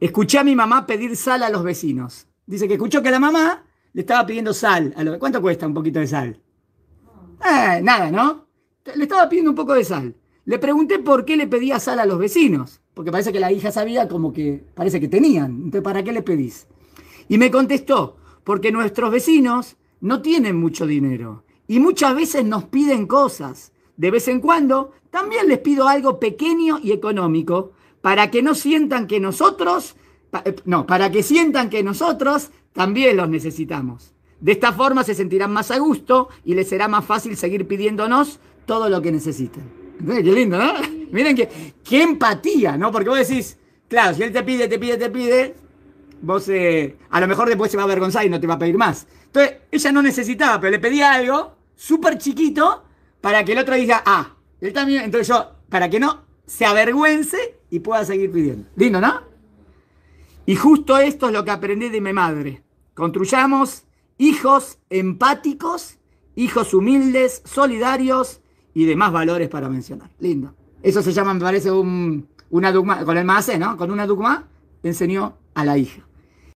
Escuché a mi mamá pedir sal a los vecinos. Dice que escuchó que la mamá le estaba pidiendo sal. A ¿Cuánto cuesta un poquito de sal? Eh, nada, ¿no? Le estaba pidiendo un poco de sal. Le pregunté por qué le pedía sal a los vecinos, porque parece que la hija sabía como que parece que tenían. Entonces, ¿para qué le pedís? Y me contestó, porque nuestros vecinos no tienen mucho dinero y muchas veces nos piden cosas. De vez en cuando también les pido algo pequeño y económico para que no sientan que nosotros, eh, no, para que sientan que nosotros también los necesitamos. De esta forma se sentirán más a gusto y les será más fácil seguir pidiéndonos todo lo que necesitan. Qué lindo, ¿no? Miren que, qué empatía, ¿no? Porque vos decís, claro, si él te pide, te pide, te pide, vos eh, a lo mejor después se va a avergonzar y no te va a pedir más. Entonces, ella no necesitaba, pero le pedía algo súper chiquito para que el otro diga, ah, él también, entonces yo, para que no se avergüence y pueda seguir pidiendo. Lindo, ¿no? Y justo esto es lo que aprendí de mi madre. Construyamos hijos empáticos, hijos humildes, solidarios y demás valores para mencionar. Lindo. Eso se llama, me parece, una dogma, con el más, e, ¿no? Con una dogma enseñó a la hija.